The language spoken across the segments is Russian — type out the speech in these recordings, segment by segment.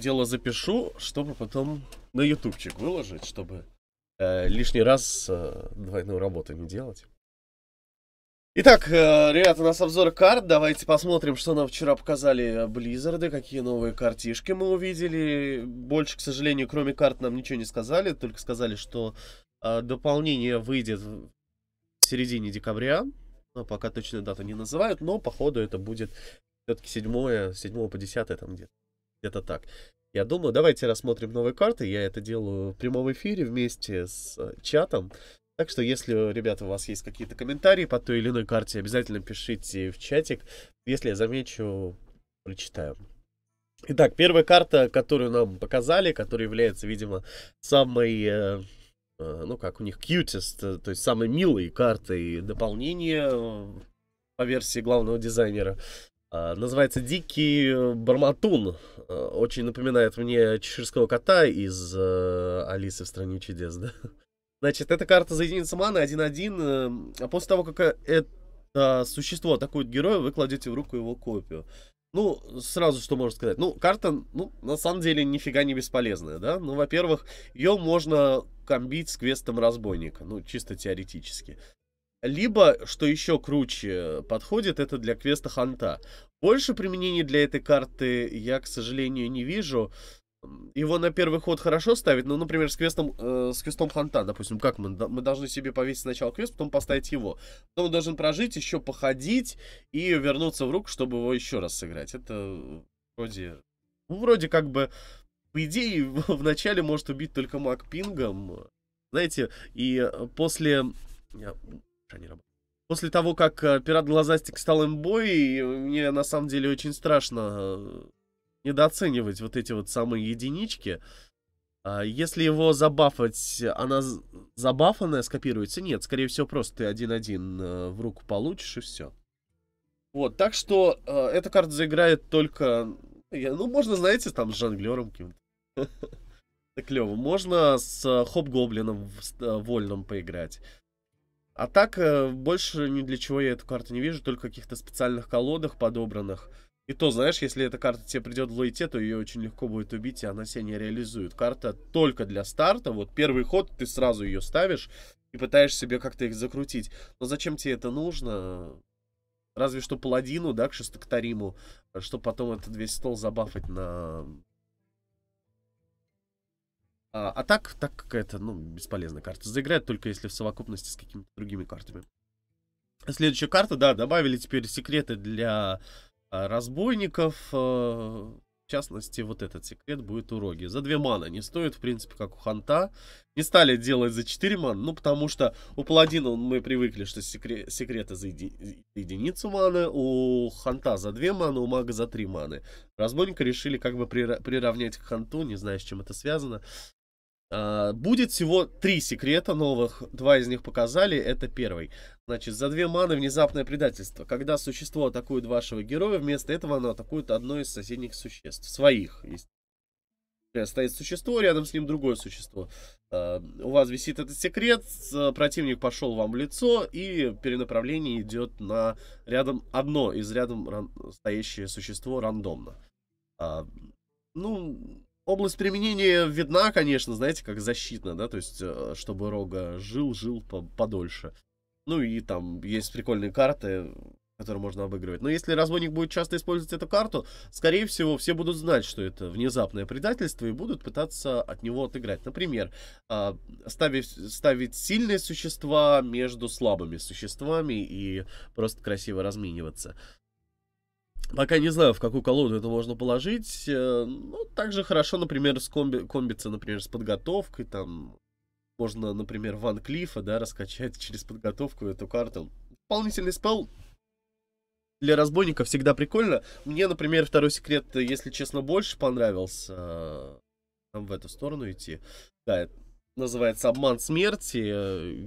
дело запишу, чтобы потом на ютубчик выложить, чтобы э, лишний раз э, двойную работу не делать. Итак, э, ребята, у нас обзор карт. Давайте посмотрим, что нам вчера показали Близзарды, какие новые картишки мы увидели. Больше, к сожалению, кроме карт нам ничего не сказали, только сказали, что э, дополнение выйдет в середине декабря. Но пока точную дату не называют, но походу это будет все-таки 7, 7 по 10 там где-то. Это так. Я думаю, давайте рассмотрим новые карты. Я это делаю в прямом эфире вместе с э, чатом. Так что, если, ребята, у вас есть какие-то комментарии по той или иной карте, обязательно пишите в чатик. Если я замечу, прочитаю. Итак, первая карта, которую нам показали, которая является, видимо, самой, э, э, ну как у них, cutest, то есть самой милой картой дополнения по версии главного дизайнера. А, называется «Дикий э, Барматун». А, очень напоминает мне чеширского кота из э, «Алисы в стране чудес», да? Значит, эта карта за единицу маны 1-1. Э, а после того, как это существо атакует героя, вы кладете в руку его копию. Ну, сразу что можно сказать. Ну, карта, ну, на самом деле, нифига не бесполезная, да? Ну, во-первых, ее можно комбить с квестом разбойника, ну, чисто теоретически. Либо, что еще круче подходит, это для квеста Ханта. Больше применений для этой карты я, к сожалению, не вижу. Его на первый ход хорошо ставить, но, например, с квестом, э, с квестом Ханта, допустим, как мы? Мы должны себе повесить сначала квест, потом поставить его. Потом он должен прожить, еще походить и вернуться в руку, чтобы его еще раз сыграть. Это вроде... Ну, вроде как бы... По идее, вначале может убить только маг пингом. Знаете, и э, после э, что они После того, как э, пират Глазастик стал имбой, мне на самом деле очень страшно э, недооценивать вот эти вот самые единички. А если его забафать, она забафанная скопируется? Нет, скорее всего, просто ты один-один э, в руку получишь и все. Вот, так что эта карта заиграет только... Ну, ну можно, знаете, там с жонглером каким-то. Это клево. Можно с хоп-гоблином вольным поиграть. А так, э, больше ни для чего я эту карту не вижу, только в каких-то специальных колодах подобранных. И то, знаешь, если эта карта тебе придет в лейте, то ее очень легко будет убить, и она себя не реализует. Карта только для старта, вот первый ход, ты сразу ее ставишь и пытаешься себе как-то их закрутить. Но зачем тебе это нужно? Разве что паладину, да, к шестокториму, э, чтобы потом этот весь стол забафать на а, а так, так какая-то, ну, бесполезная карта. Заиграет только если в совокупности с какими-то другими картами. Следующая карта, да, добавили теперь секреты для а, разбойников. А, в частности, вот этот секрет будет у Роги. За 2 мана не стоит, в принципе, как у Ханта. Не стали делать за 4 мана, ну, потому что у Паладина мы привыкли, что секре секреты за еди единицу маны, у Ханта за 2 маны, у Мага за 3 маны. Разбойника решили как бы прира приравнять к Ханту, не знаю, с чем это связано. А, будет всего три секрета новых, два из них показали, это первый. Значит, за две маны внезапное предательство. Когда существо атакует вашего героя, вместо этого оно атакует одно из соседних существ, своих. Стоит существо, рядом с ним другое существо. А, у вас висит этот секрет, противник пошел вам в лицо, и перенаправление идет на рядом одно из рядом стоящее существо рандомно. А, ну, Область применения видна, конечно, знаете, как защитно, да, то есть, э, чтобы Рога жил, жил подольше. Ну и там есть прикольные карты, которые можно обыгрывать. Но если разбойник будет часто использовать эту карту, скорее всего, все будут знать, что это внезапное предательство и будут пытаться от него отыграть. Например, а, ставить, ставить сильные существа между слабыми существами и просто красиво размениваться. Пока не знаю, в какую колоду это можно положить. Э, ну, также хорошо, например, с комби, комбиться, например, с подготовкой. Там можно, например, Ван Клифа, да, раскачать через подготовку эту карту. Дополнительный спелл для разбойника всегда прикольно. Мне, например, второй секрет, если честно, больше понравился. Э, там в эту сторону идти. Да, называется «Обман смерти».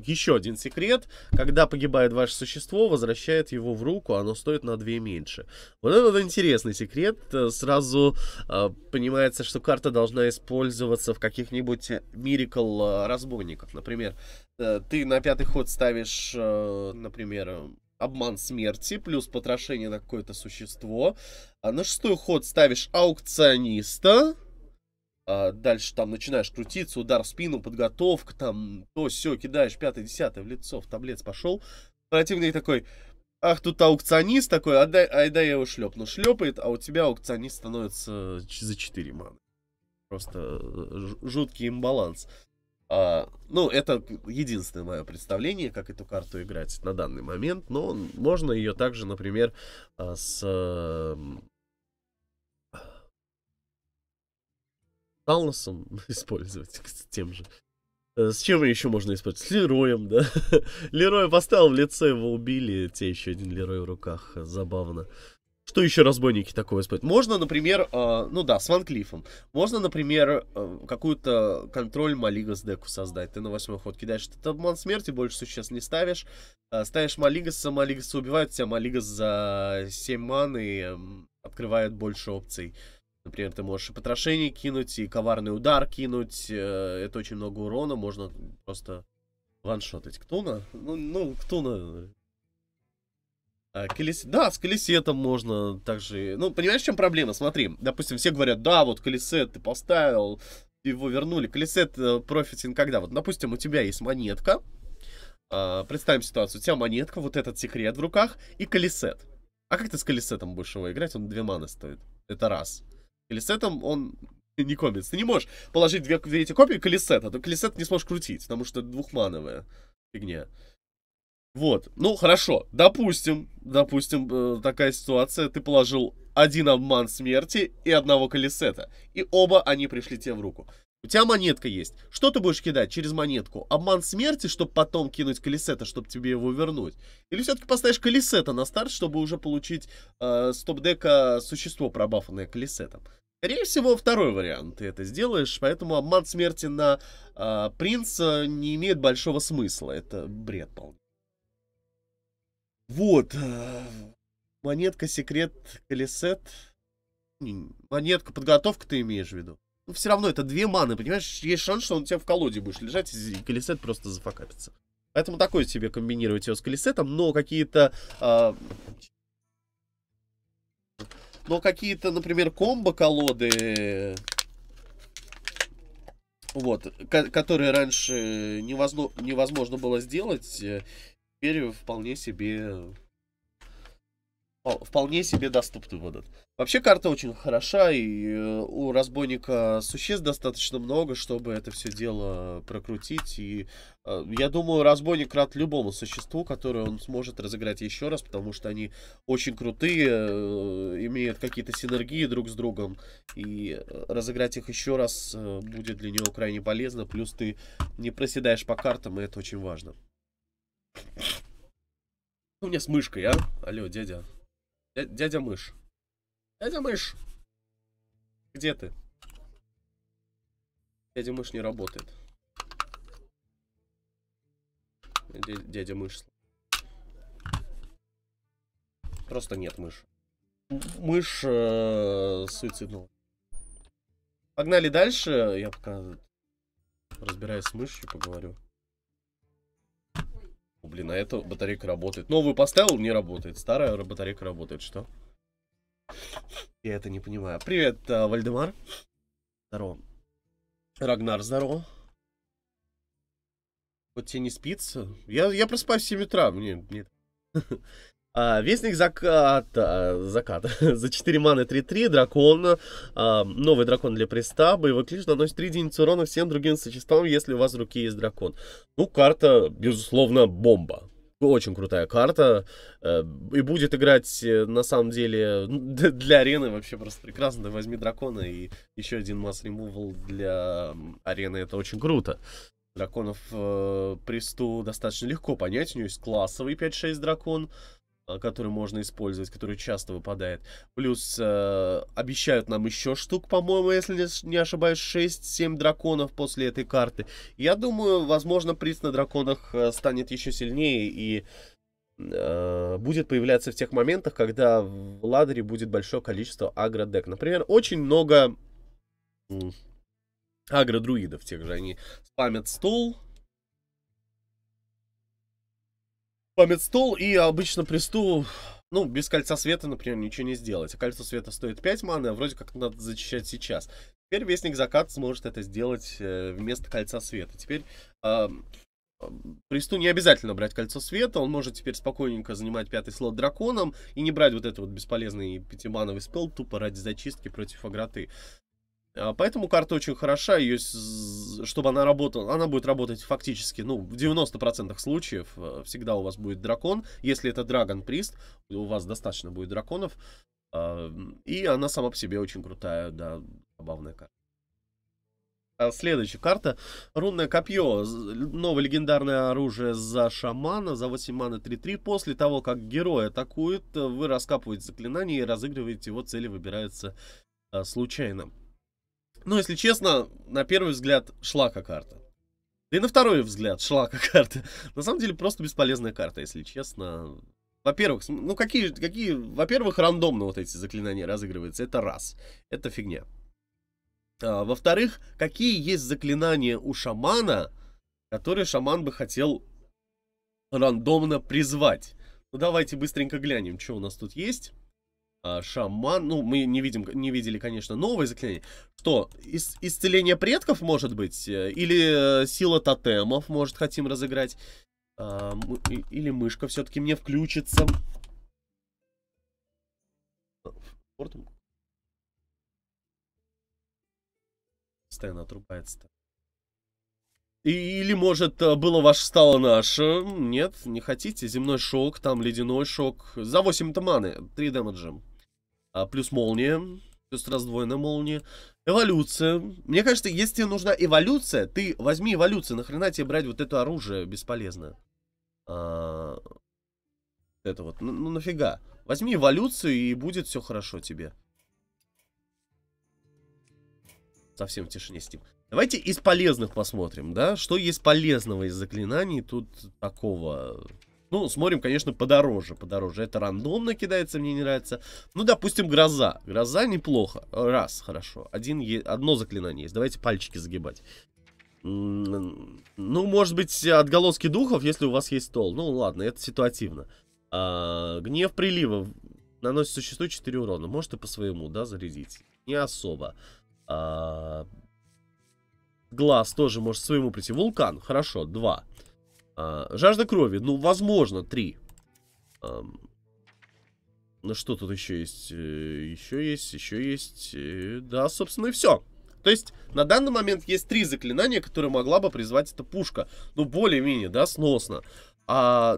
Еще один секрет. Когда погибает ваше существо, возвращает его в руку, оно стоит на 2 меньше. Вот это вот интересный секрет. Сразу э, понимается, что карта должна использоваться в каких-нибудь мирикл а, разбойниках, Например, э, ты на пятый ход ставишь, э, например, обман смерти, плюс потрошение на какое-то существо. А на шестой ход ставишь аукциониста, а, дальше там начинаешь крутиться, удар в спину, подготовка, там то все кидаешь, пятое, десятое, в лицо, в таблец пошел. Противник такой, ах, тут аукционист такой, отдай, айда я его шлепну. Шлепает, а у тебя аукционист становится за 4 маны. Просто э, жуткий имбаланс. А, ну, это единственное мое представление, как эту карту играть на данный момент, но можно ее также, например, а, с э, Талносом использовать с тем же. Э, с чем еще можно использовать? С Лероем, да? Лероя поставил в лице, его убили. Те еще один Лерой в руках. Э, забавно. Что еще разбойники такое используют? Можно, например, э, ну да, с Ван Клифом. Можно, например, э, какую-то контроль Малигас деку создать. Ты на восьмой ход кидаешь этот обман смерти, больше существ не ставишь. Э, ставишь Малигаса, Малигаса убивают тебя, Малигас за 7 маны э, открывает больше опций. Э, Например, ты можешь и потрошение кинуть, и коварный удар кинуть. Э, это очень много урона, можно просто ваншотить. Ктуна? Ну, ну Ктуна... А, э, колес... Да, с колесетом можно также... Ну, понимаешь, в чем проблема? Смотри, допустим, все говорят, да, вот колесет ты поставил, его вернули. Колесет э, профитин когда? Вот, допустим, у тебя есть монетка. А, представим ситуацию. У тебя монетка, вот этот секрет в руках и колесет. А как ты с колесетом будешь его играть? Он две маны стоит. Это раз. Колесетом он не комикс. Ты не можешь положить две, две эти копии колесета, то колесет не сможешь крутить, потому что это двухмановая фигня. Вот, ну хорошо, допустим, допустим, э, такая ситуация, ты положил один обман смерти и одного колесета, и оба они пришли тебе в руку. У тебя монетка есть. Что ты будешь кидать через монетку? Обман смерти, чтобы потом кинуть колесета, чтобы тебе его вернуть? Или все-таки поставишь колесета на старт, чтобы уже получить э, с дека существо, пробафанное колесетом? Скорее всего, второй вариант ты это сделаешь, поэтому обман смерти на э, принца не имеет большого смысла. Это бред полный. Вот. Э, монетка, секрет, колесет. Монетка, подготовка ты имеешь в виду? все равно это две маны, понимаешь? Есть шанс, что он у тебя в колоде будешь лежать, и колесет просто зафакапится. Поэтому такое себе комбинировать его с колесетом, но какие-то... Э, но какие-то, например, комбо-колоды... Вот, которые раньше невозможно, невозможно было сделать, э, теперь вполне себе вполне себе доступны будут. Вообще карта очень хороша, и э, у разбойника существ достаточно много, чтобы это все дело прокрутить. И э, я думаю, разбойник рад любому существу, которое он сможет разыграть еще раз, потому что они очень крутые, э, имеют какие-то синергии друг с другом. И разыграть их еще раз будет для него крайне полезно. Плюс ты не проседаешь по картам, и это очень важно. У меня с мышкой, а? Алло, дядя. Э, дядя мышь. Дядя мышь! Где ты? Дядя мышь не работает. Дядя мышь. Просто нет мыши. Мышь э, суициднула. Погнали дальше. Я пока разбираюсь с мышью, поговорю. Блин, а эта батарейка работает. Новую поставил, не работает. Старая батарейка работает. Что? Я это не понимаю. Привет, э, Вальдемар. Здорово. Рагнар, здорово. Вот тебе не спится? Я, я просыпаюсь в 7 утра. Мне, нет. А, Вестник заката, а, закат, за 4 маны 3-3, дракон, а, новый дракон для приста, боевой клич наносит 3 единицы урона всем другим существам, если у вас в руке есть дракон. Ну, карта, безусловно, бомба. Очень крутая карта, э, и будет играть, э, на самом деле, ну, для арены вообще просто прекрасно. Ты возьми дракона и еще один масс ремувал для арены, это очень круто драконов э, престу достаточно легко понять. У него есть классовый 5-6 дракон. Э, который можно использовать, который часто выпадает. Плюс э, обещают нам еще штук, по-моему, если не ошибаюсь, 6-7 драконов после этой карты. Я думаю, возможно, приз на драконах э, станет еще сильнее и э, будет появляться в тех моментах, когда в ладере будет большое количество агродек. Например, очень много агродруидов тех же. Они спамят стул. память стол, и обычно при стул, ну, без кольца света, например, ничего не сделать. А кольцо света стоит 5 маны, а вроде как надо зачищать сейчас. Теперь Вестник Закат сможет это сделать э, вместо кольца света. Теперь э, Престу не обязательно брать кольцо света, он может теперь спокойненько занимать пятый слот драконом и не брать вот этот вот бесполезный пятимановый спел тупо ради зачистки против агроты. А, поэтому карта очень хороша, ее, чтобы она работала, она будет работать фактически, ну, в 90% случаев э, всегда у вас будет дракон. Если это Драгон Прист, у вас достаточно будет драконов. А, и она сама по себе очень крутая, да, забавная карта. А следующая карта. Рунное копье. Новое легендарное оружие за шамана. За 8 маны 3-3. После того, как герой атакует, вы раскапываете заклинание и разыгрываете его цели, выбирается случайно. Ну, если честно, на первый взгляд шлака карта. Да и на второй взгляд шлака карта. На самом деле просто бесполезная карта, если честно. Во-первых, ну какие, какие, во-первых, рандомно вот эти заклинания разыгрываются, это раз, это фигня. А, во-вторых, какие есть заклинания у шамана, которые шаман бы хотел рандомно призвать. Ну давайте быстренько глянем, что у нас тут есть. А, шаман, ну, мы не видим, не видели, конечно, новые заклинания. Что, ис исцеление предков, может быть? Э, или э, сила тотемов, может, хотим разыграть? Э, или мышка все-таки мне включится? Постоянно отрубается-то. Или, может, э, было ваше, стало наше. Нет, не хотите. Земной шок, там ледяной шок. За 8 туманы, 3 дэмэджа. А, плюс молния. Плюс раздвоенная молния. Эволюция. Мне кажется, если тебе нужна эволюция, ты возьми эволюцию. Нахрена тебе брать вот это оружие бесполезное? А... Это вот. Ну, ну нафига? Возьми эволюцию и будет все хорошо тебе. Совсем в тишине Steam. Давайте из полезных посмотрим, да? Что есть полезного из заклинаний тут такого? Ну, смотрим, конечно, подороже, подороже. Это рандомно кидается, мне не нравится. Ну, допустим, гроза. Гроза неплохо. Раз, хорошо. Один, одно заклинание есть. Давайте пальчики загибать. М-м-м. Ну, может быть, отголоски духов, если у вас есть стол. Ну, ладно, это ситуативно. А, гнев прилива наносит существу 4 урона. Можете по своему, да, зарядить? Не особо. А, глаз тоже может своему прийти. Вулкан, хорошо, 2. А, жажда крови. Ну, возможно, три. А, ну, что тут еще есть? Э, еще есть, еще есть. Э, да, собственно, и все. То есть, на данный момент есть три заклинания, которые могла бы призвать эта пушка. Ну, более-менее, да, сносно. А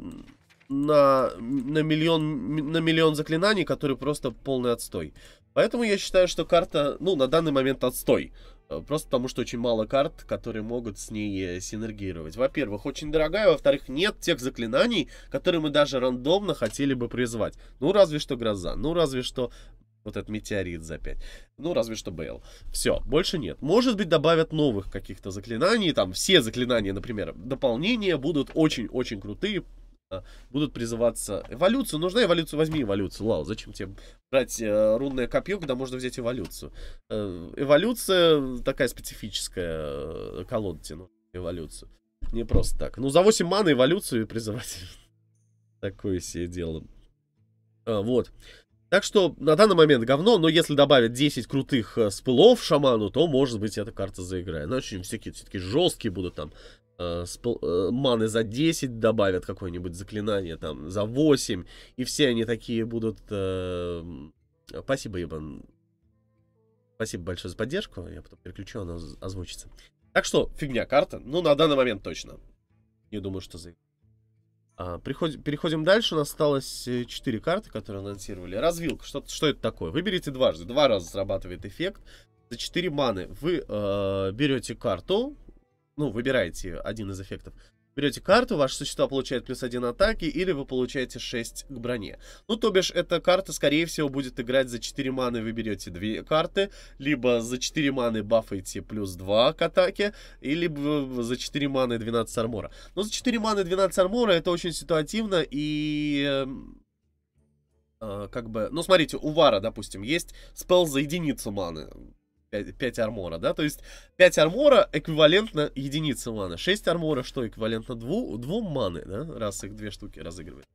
на, на, миллион, на миллион заклинаний, которые просто полный отстой. Поэтому я считаю, что карта, ну, на данный момент отстой. Э, просто потому, что очень мало карт, которые могут с ней э, синергировать. Во-первых, очень дорогая, во-вторых, нет тех заклинаний, которые мы даже рандомно хотели бы призвать. Ну, разве что гроза, ну, разве что вот этот метеорит за 5. Ну, разве что Бейл. Все, больше нет. Может быть, добавят новых каких-то заклинаний. Там все заклинания, например, дополнения будут очень-очень крутые, будут призываться эволюцию. Ну, нужна эволюция, возьми эволюцию. Лау, зачем тебе брать э, рунное копье, когда можно взять эволюцию? Э, эволюция такая специфическая. Э, колонна тебе нужна, эволюцию. Не просто так. Ну, за 8 маны эволюцию призывать. Такое себе дело. А, вот. Так что на данный момент говно, но если добавят 10 крутых э, спылов шаману, то, может быть, эта карта заиграет. Иначе ну, всякие все-таки жесткие будут там э, спол, э, маны за 10 добавят какое-нибудь заклинание, там, за 8, и все они такие будут... Э, спасибо, Иван. Спасибо большое за поддержку, я потом переключу, она озвучится. Так что, фигня карта, ну, на данный момент точно. Не думаю, что за... А, приходим, переходим дальше. У нас осталось 4 э, карты, которые анонсировали. Развилка. Что, что это такое? Выберите дважды. Два раза срабатывает эффект. За 4 маны вы э, берете карту, ну, выбираете один из эффектов. Берете карту, ваши существа получают плюс один атаки, или вы получаете 6 к броне. Ну, то бишь, эта карта, скорее всего, будет играть за 4 маны. Вы берете 2 карты, либо за 4 маны бафаете плюс 2 к атаке, или за 4 маны 12 армора. Но ну, за 4 маны 12 армора это очень ситуативно, и эм, а, как бы, ну смотрите, у Вара, допустим, есть спел за единицу маны. 5, 5 армора, да? То есть 5 армора эквивалентно единице маны. 6 армора, что эквивалентно 2, 2 маны, да? Раз их две штуки разыгрывает.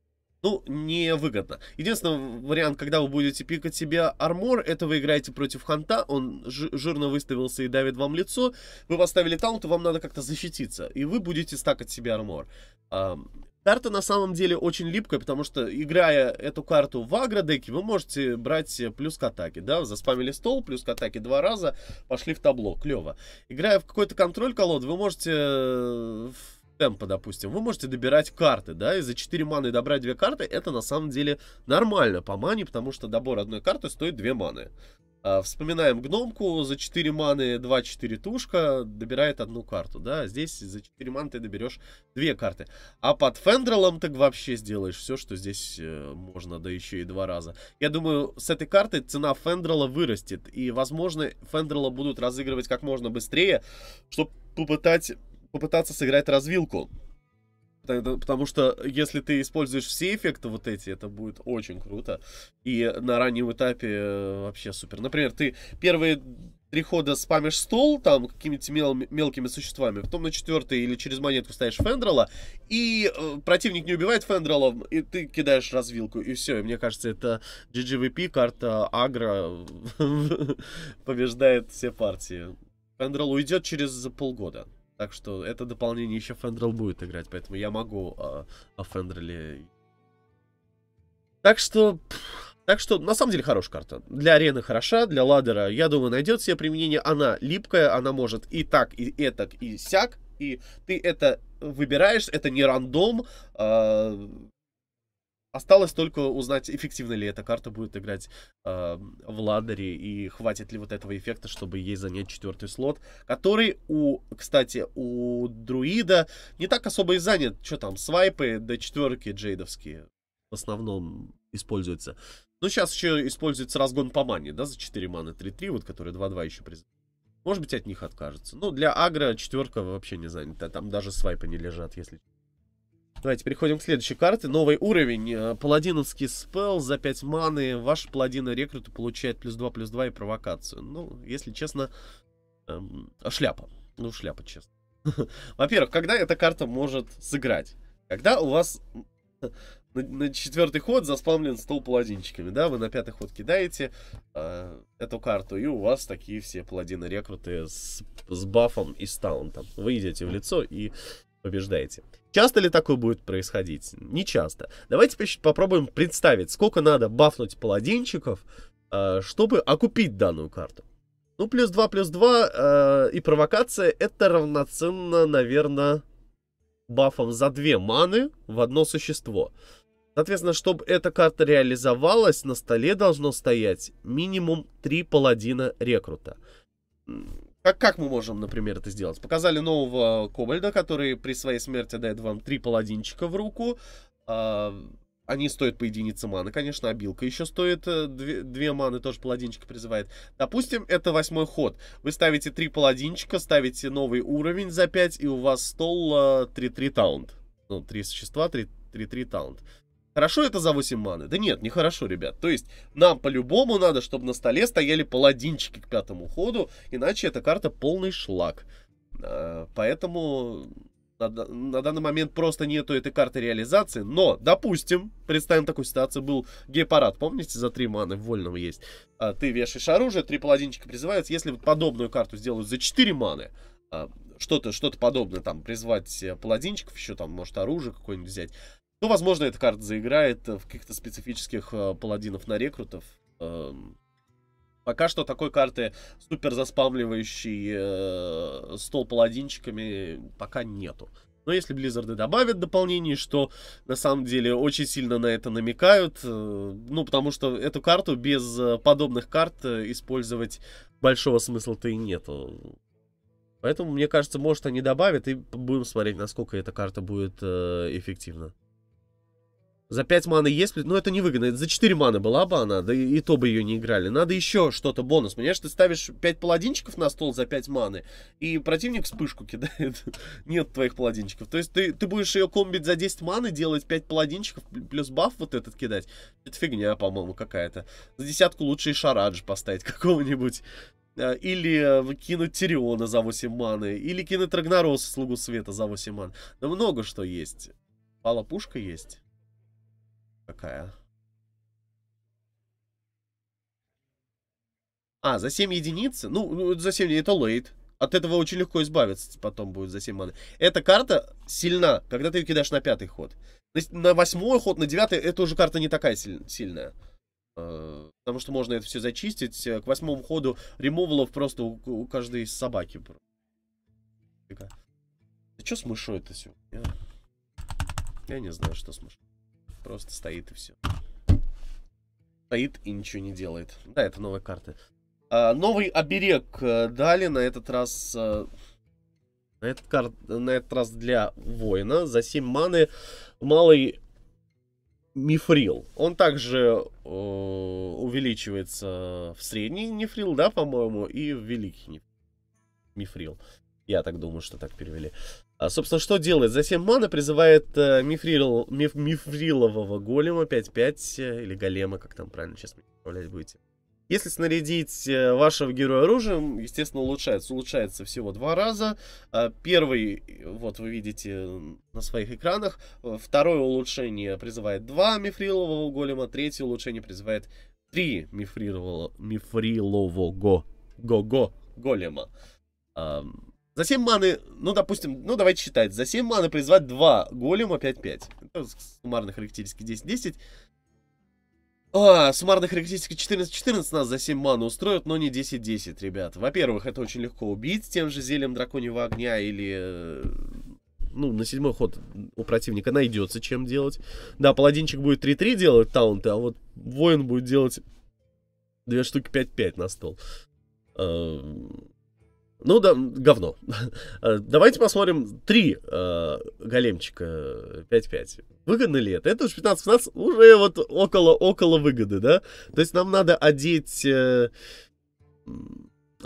Ну, невыгодно. Единственный вариант, когда вы будете пикать себе армор, это вы играете против ханта, он жирно выставился и давит вам лицо. Вы поставили таунт, и вам надо как-то защититься. И вы будете стакать себе армор. А, Карта на самом деле очень липкая, потому что, играя эту карту в агродеке, вы можете брать плюс к атаке, да, заспамили стол, плюс к атаке два раза, пошли в табло, клево. Играя в какой-то контроль колод, вы можете э, в темпа, допустим, вы можете добирать карты, да, и за 4 маны добрать 2 карты, это на самом деле нормально по мане, потому что добор одной карты стоит 2 маны. А, вспоминаем гномку, за 4 маны 2-4 тушка, добирает одну карту, да, здесь за 4 маны ты доберешь 2 карты. А под Фендралом ты вообще сделаешь все, что здесь э, можно, да еще и два раза. Я думаю, с этой карты цена Фендрела вырастет, и, возможно, Фендрела будут разыгрывать как можно быстрее, чтобы попытать, попытаться сыграть развилку. Потому что если ты используешь все эффекты вот эти, это будет очень круто. И на раннем этапе э, вообще супер. Например, ты первые три хода спамишь стол там какими-то мел мелкими существами, потом на четвертый или через монетку ставишь Фендрала, и э, противник не убивает Фендрала, и ты кидаешь развилку, и все. И мне кажется, это GGVP, карта Агра побеждает все партии. Фендрал уйдет через полгода. Так что это дополнение еще Фендрел будет играть, поэтому я могу а, о, о Фендреле. Так что, так что, на самом деле, хорошая карта. Для арены хороша, для ладера, я думаю, найдет себе применение. Она липкая, она может и так, и этак, и сяк. И ты это выбираешь, это не рандом. Э, Осталось только узнать, эффективно ли эта карта будет играть э, в ладере и хватит ли вот этого эффекта, чтобы ей занять четвертый слот, который у, кстати, у друида не так особо и занят. Что там, свайпы до четверки джейдовские в основном используются. но ну, сейчас еще используется разгон по мане, да, за 4 маны 3-3, вот которые 2-2 еще призывает. Может быть, от них откажется. Ну, для агро четверка вообще не занята, там даже свайпы не лежат, если Давайте переходим к следующей карте. Новый уровень. Э, Паладиновский спел за 5 маны. Ваши паладины рекруты получают плюс 2, плюс 2 и провокацию. Ну, если честно, эм, а шляпа. Ну, шляпа, честно. Во-первых, когда эта карта может сыграть? Когда у вас на, на четвертый ход заспамлен стол паладинчиками, да, вы на пятый ход кидаете э, эту карту, и у вас такие все паладины-рекруты с, с бафом и с талантом. Вы идете в лицо и побеждаете. Часто ли такое будет происходить? Не часто. Давайте попробуем представить, сколько надо бафнуть паладинчиков, э, чтобы окупить данную карту. Ну, плюс 2, плюс 2 э, и провокация это равноценно, наверное, бафом за две маны в одно существо. Соответственно, чтобы эта карта реализовалась, на столе должно стоять минимум 3 паладина рекрута. Как, как мы можем, например, это сделать? Показали нового кобальда, который при своей смерти дает вам три паладинчика в руку. А, они стоят по единице маны, конечно, обилка еще стоит, э, две, две маны тоже паладинчика призывает. Допустим, это восьмой ход. Вы ставите три паладинчика, ставите новый уровень за 5, и у вас стол 3-3 э, таунт. Ну, три существа, 3-3 таунт. Хорошо это за 8 маны? Да нет, нехорошо, ребят. То есть нам по-любому надо, чтобы на столе стояли паладинчики к пятому ходу, иначе эта карта полный шлак. А, поэтому на данный момент просто нету этой карты реализации, но, допустим, представим такую ситуацию, был гепарат, помните, за три маны в вольном есть. А, ты вешаешь оружие, три паладинчика призываются, если подобную карту сделают за 4 маны, а, что-то что подобное, там, призвать э, паладинчиков, еще там, может, оружие какое-нибудь взять, ну, возможно, эта карта заиграет э, в каких-то специфических э, паладинов на рекрутов. Э, пока что такой карты, супер заспамливающий э, стол паладинчиками, пока нету. Но если Близзарды добавят дополнений, что на самом деле очень сильно на это намекают, э, ну, потому что эту карту без э, подобных карт использовать большого смысла-то и нету. Поэтому, мне кажется, может, они добавят, и будем смотреть, насколько эта карта будет э, эффективна. За 5 маны есть, но ну, это невыгодно. Это за 4 маны была бы она, да и, то бы ее не играли. Надо еще что-то бонус. Понимаешь, ты ставишь 5 паладинчиков на стол за 5 маны, и противник вспышку кидает. Нет твоих паладинчиков. То есть ты, ты будешь ее комбить за 10 маны, делать 5 паладинчиков, плюс баф вот этот кидать. Это фигня, по-моему, какая-то. За десятку лучше и Шараджа поставить какого-нибудь. А, или э, кинуть Тириона за 8 маны. Или кинуть Рагнароса, Слугу Света за 8 ман. Да много что есть. Пала пушка есть. Какая? А, за 7 единиц? Ну, ну за 7 это лейт. От этого очень легко избавиться типа, потом будет за 7 маны. Эта карта сильна, когда ты ее кидаешь на пятый ход. на восьмой ход, на девятый, это уже карта не такая сильная. А, потому что можно это все зачистить. Э, к восьмому ходу ремовалов просто у, у каждой собаки. Да что с мышой это все? Я, я не знаю, что с мышой. Просто стоит и все. Стоит и ничего не делает. Да, это новая карта. А, новый оберег э, дали на этот раз... Э, на этот, кар... на этот раз для воина. За 7 маны малый мифрил. Он также э, увеличивается в средний нефрил, да, по-моему, и в великий мифрил. Я так думаю, что так перевели. А, собственно, что делает? За 7 мана призывает э, мифрил, миф, мифрилового голема 5-5, э, или голема, как там правильно сейчас представлять будете. Если снарядить э, вашего героя оружием, естественно, улучшается. Улучшается всего два раза. А, первый, вот вы видите на своих экранах. Э, второе улучшение призывает два мифрилового голема. Третье улучшение призывает три мифрилового, мифрилового го-го голема. За 7 маны, ну, допустим, ну, давайте считать. За 7 маны призвать 2 голема 5-5. это Суммарно характеристики 10-10. А, суммарно характеристики 14-14 нас за 7 маны устроят, но не 10-10, ребят. Во-первых, это очень легко убить тем же зельем драконьего огня или... Э, ну, на седьмой ход у противника найдется чем делать. Да, паладинчик будет 3-3 делать таунты, а вот воин будет делать две штуки 5-5 на стол. Эм, ну да, говно. Э, давайте посмотрим три э, големчика 5-5. Выгодно ли это? Это уже 15-15, уже вот около, около выгоды, да? То есть нам надо одеть... Э,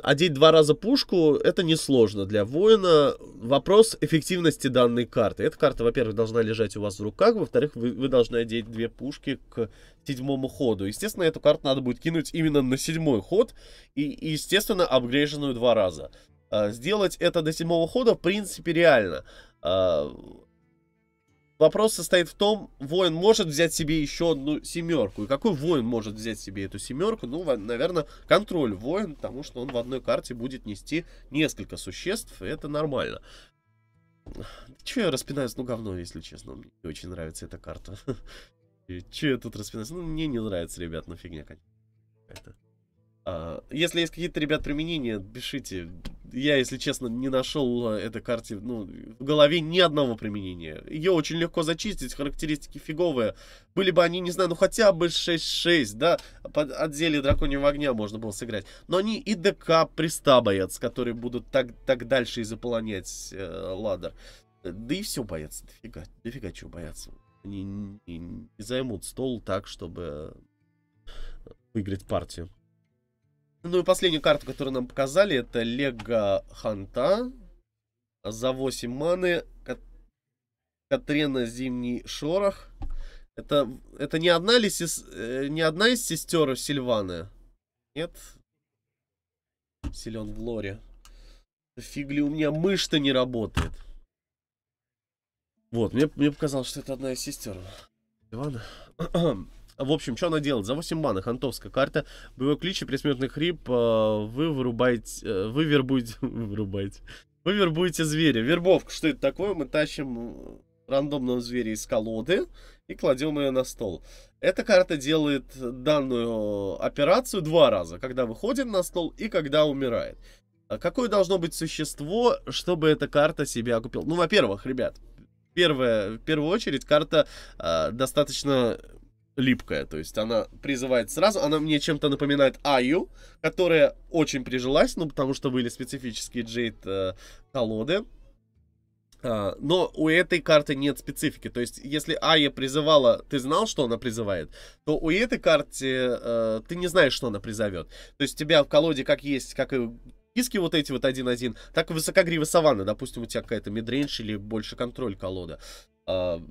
одеть два раза пушку, это несложно для воина. Вопрос эффективности данной карты. Эта карта, во-первых, должна лежать у вас в руках, во-вторых, вы, вы должны одеть две пушки к седьмому ходу. Естественно, эту карту надо будет кинуть именно на седьмой ход и, естественно, апгрейженную два раза. А, сделать это до седьмого хода, в принципе, реально. А, Вопрос состоит в том, воин может взять себе еще одну семерку. И какой воин может взять себе эту семерку? Ну, наверное, контроль воин, потому что он в одной карте будет нести несколько существ, и это нормально. Че я распинаюсь? Ну, говно, если честно. Мне не очень нравится эта карта. Че я тут распинаюсь? Ну, мне не нравится, ребят, ну фигня конечно. А, если есть какие-то, ребят, применения, пишите, я, если честно, не нашел э, этой карте ну, в голове ни одного применения. Ее очень легко зачистить, характеристики фиговые. Были бы они, не знаю, ну хотя бы 6-6, да, под отделе драконьего огня можно было сыграть. Но они и ДК приста боятся, которые будут так, так дальше и заполонять э, ладер. Да и все боятся, дофига, дофига чего боятся. Они не, не займут стол так, чтобы выиграть партию. Ну и последнюю карту, которую нам показали, это Лего Ханта за 8 маны. Кат... Катрена Зимний Шорох. Это, это не, одна ли сес... Э, не одна из сестер Сильваны? Нет? Силен в лоре. Фигли, у меня мышь-то не работает. Вот, мне, мне показалось, что это одна из сестер. Ивана. В общем, что она делает? За 8 маны хантовская карта, боевой клич и пресмертный хрип, э, вы вырубаете, э, вы вербуете, вы вырубаете, вы вербуете зверя. Вербовка, что это такое? Мы тащим э, рандомного зверя из колоды и кладем ее на стол. Эта карта делает данную операцию два раза, когда выходит на стол и когда умирает. А какое должно быть существо, чтобы эта карта себя окупила? Ну, во-первых, ребят, первое, в первую очередь карта э, достаточно липкая, то есть она призывает сразу, она мне чем-то напоминает Аю, которая очень прижилась, ну, потому что были специфические джейд э, колоды, а, но у этой карты нет специфики. То есть, если Ая призывала, ты знал, что она призывает, то у этой карты э, ты не знаешь, что она призовет. То есть, у тебя в колоде как есть, как и киски вот эти вот 1-1, так и высокогрива саванна. Допустим, у тебя какая-то мидрейндж или больше контроль колода. А,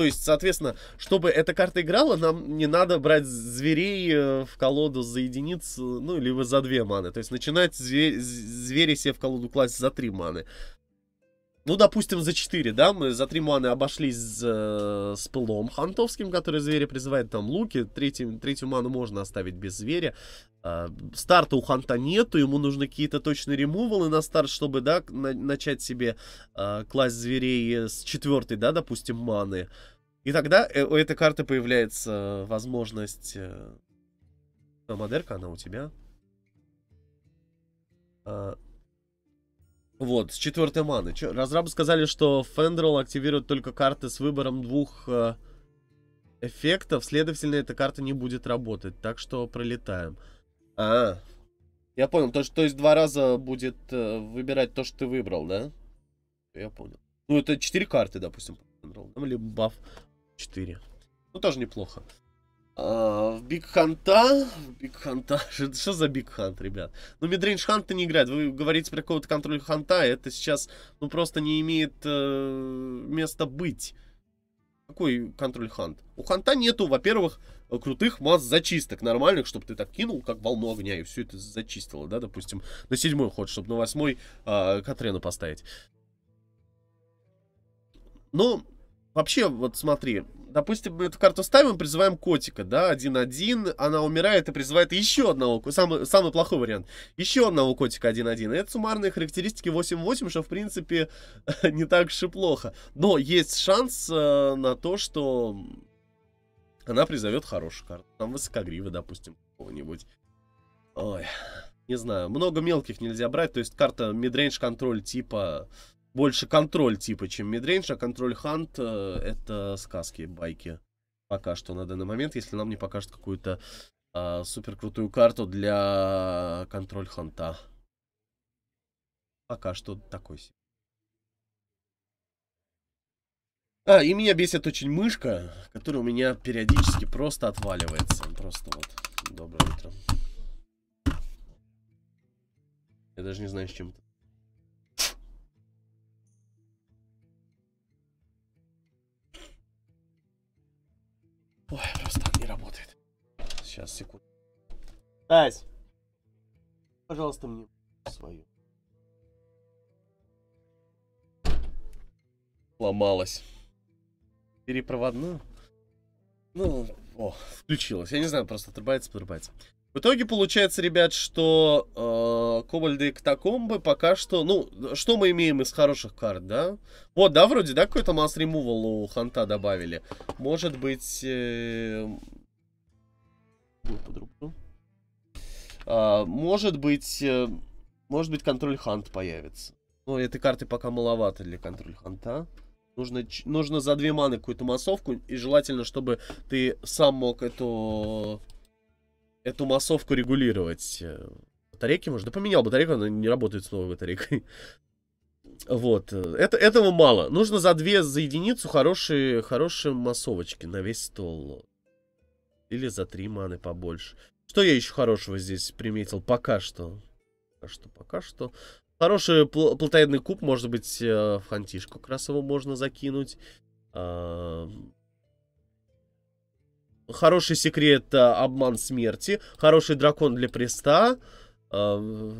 то есть, соответственно, чтобы эта карта играла, нам не надо брать зверей э, в колоду за единицу, ну, либо за две маны. То есть начинать звери себе в колоду класть за три маны ну, допустим, за 4, да, мы за 3 маны обошлись с, э, с пылом хантовским, который зверя призывает, там, луки, третью, третью ману можно оставить без зверя, а, старта у ханта нету, ему нужны какие-то точные ремувалы на старт, чтобы, да, на, начать себе э, класть зверей с четвертой, да, допустим, маны, и тогда э, у этой карты появляется возможность... Э, Модерка, она у тебя? А, вот, с четвертой маны. Че, разрабы сказали, что Фендрол активирует только карты с выбором двух э, эффектов. Следовательно, эта карта не будет работать. Так что пролетаем. А, я понял. То, что, то есть два раза будет э, выбирать то, что ты выбрал, да? Я понял. Ну, это четыре карты, допустим, по Фендрол. Либо баф четыре. Ну, тоже неплохо. А, в Биг Ханта... Биг Ханта... Что за Биг Хант, ребят? Ну, Мидрейндж Ханта не играет. Вы говорите про какого-то контроля Ханта, это сейчас, ну, просто не имеет э, места быть. Какой контроль Хант? У Ханта нету, во-первых, крутых масс зачисток нормальных, чтобы ты так кинул, как волну огня, и все это зачистило, да, допустим, на седьмой ход, чтобы на восьмой э, а, Катрену поставить. Ну, вообще, вот смотри, допустим, мы эту карту ставим, призываем котика, да, 1-1, она умирает и призывает еще одного, самый, самый плохой вариант, еще одного котика 1-1. Это суммарные характеристики 8-8, что, в принципе, не так уж и плохо. Но есть шанс э, на то, что она призовет хорошую карту. Там высокогрива, допустим, какого-нибудь. Ой, не знаю, много мелких нельзя брать, то есть карта мидрейндж контроль типа больше контроль типа, чем мидрейндж, а контроль хант э, это сказки, байки. Пока что на данный момент, если нам не покажут какую-то э, а, супер крутую карту для контроль ханта. Пока что такой себе. А, и меня бесит очень мышка, которая у меня периодически просто отваливается. Просто вот. Доброе утро. Я даже не знаю, с чем это Ой, просто не работает. Сейчас, секунду. Тась, пожалуйста, мне свою. Ломалась. Перепроводную? Ну, о, включилась. Я не знаю, просто отрубается, подрубается. В итоге получается, ребят, что э, кобальды и катакомбы пока что... Ну, что мы имеем из хороших карт, да? Вот, да, вроде, да, какой-то масс ремувал у Ханта добавили. Может быть... Э... А, может быть... Э... Может быть, контроль Хант появится. Но ну, этой карты пока маловато для контроль Ханта. Нужно, нужно за две маны какую-то массовку. И желательно, чтобы ты сам мог эту эту массовку регулировать. Э, батарейки, можно. да поменял батарейку, она не работает с новой батарейкой. Вот, э, это, этого мало. Нужно за две, за единицу хорошие, хорошие массовочки на весь стол. Или за три маны побольше. Что я еще хорошего здесь приметил? Пока что. Пока что, пока что. Хороший пл плотоядный куб, может быть, э, в хантишку как раз его можно закинуть. Хороший секрет э, обман смерти. Хороший дракон для преста. Э,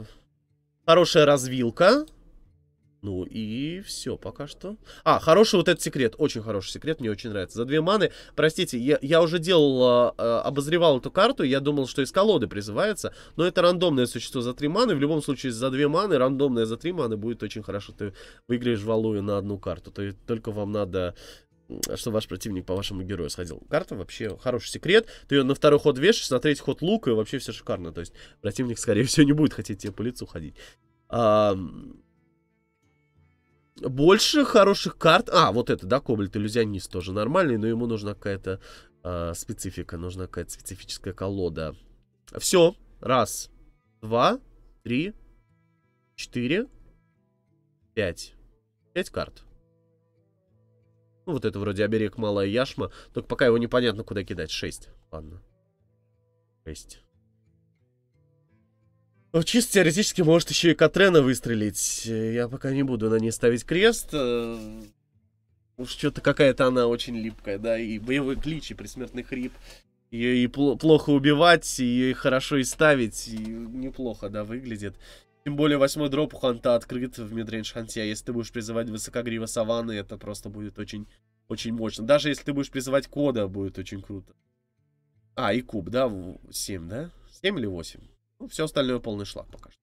хорошая развилка. Ну и все пока что. А, хороший вот этот секрет. Очень хороший секрет, мне очень нравится. За две маны, простите, я, я уже делал, э, э, обозревал эту карту, я думал, что из колоды призывается, но это рандомное существо за три маны. В любом случае, за две маны, рандомное за три маны будет очень хорошо. Ты выиграешь валую на одну карту. То есть только вам надо что ваш противник по вашему герою сходил. Карта вообще хороший секрет. Ты ее на второй ход вешаешь, на третий ход лук, и вообще все шикарно. То есть противник, скорее всего, не будет хотеть тебе по лицу ходить. А... Больше хороших карт... А, вот это, да, Кобальт Иллюзионист тоже нормальный, но ему нужна какая-то а, специфика, нужна какая-то специфическая колода. Все. Раз, два, три, четыре, пять. Пять карт. Ну, вот это вроде оберег малая яшма. Только пока его непонятно, куда кидать. 6. Ладно. 6. Ну, чисто теоретически может еще и Катрена выстрелить. Я пока не буду на ней ставить крест. Э, уж что-то какая-то она очень липкая, да, и боевой клич, и присмертный хрип. Ее и плохо убивать, и хорошо и ставить, и неплохо, да, выглядит. Тем более восьмой дроп у Ханта открыт в мидрейндж Ханте. А если ты будешь призывать высокогрива Саванны, это просто будет очень, очень мощно. Даже если ты будешь призывать Кода, будет очень круто. А, и куб, да? 7, да? 7 или 8? Ну, все остальное полный шлаг пока что.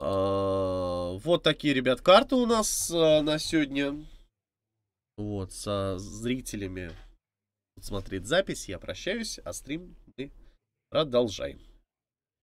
А, вот такие, ребят, карты у нас а, на сегодня. Вот, со зрителями смотреть запись, я прощаюсь, а стрим мы продолжаем.